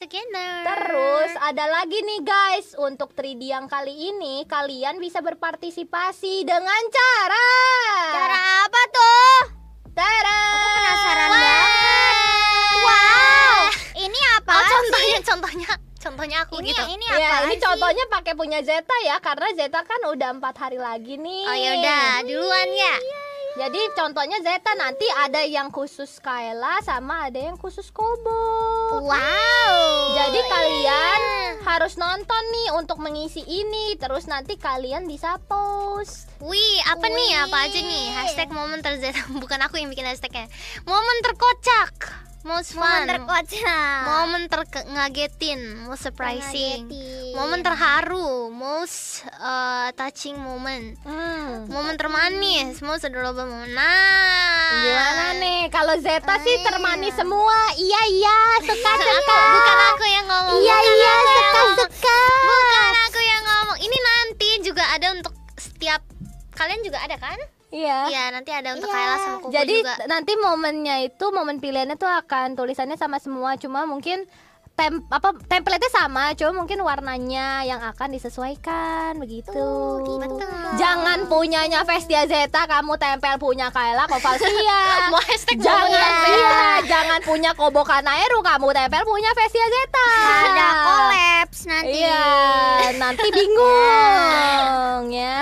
together. Terus ada lagi nih guys, untuk 3D yang kali ini kalian bisa berpartisipasi dengan cara Cara apa tuh? Cara Aku penasaran wow. banget. Wow, ini apa? Oh, contohnya sih? contohnya contohnya aku ini, gitu. Ini iya, apa? Ya, ini contohnya pakai punya Zeta ya, karena Zeta kan udah empat hari lagi nih. Oh yaudah duluan ya. Iya, iya, Jadi contohnya Zeta nanti ada yang khusus Kayla sama ada yang khusus Kobo. Wow kalian iya. harus nonton nih untuk mengisi ini terus nanti kalian bisa post wih apa wih. nih apa aja nih hashtag momen terjadi bukan aku yang bikin hashtagnya momen terkocak most fun momen terkocak momen terngagetin most surprising momen terharu most uh, touching moment hmm. momen termanis most adorable moment nah gimana nih kalau Zeta Ay. sih nah. termanis semua iya iya suka suka bukan aku kalian juga ada kan? Iya. Iya, nanti ada untuk yeah. Kayla sama Kuku Jadi, juga. Jadi nanti momennya itu momen pilihannya tuh akan tulisannya sama semua, cuma mungkin tem apa template-nya sama, cuma mungkin warnanya yang akan disesuaikan begitu. Oh, Jangan punyanya Vestia Zeta kamu tempel punya Kayla Kovalsia. Mau hashtag jangan ya. iya, jangan punya Kobo Kanaeru kamu tempel punya Vestia Zeta. Ada kolaps nanti. Iya, nanti bingung iya. ya.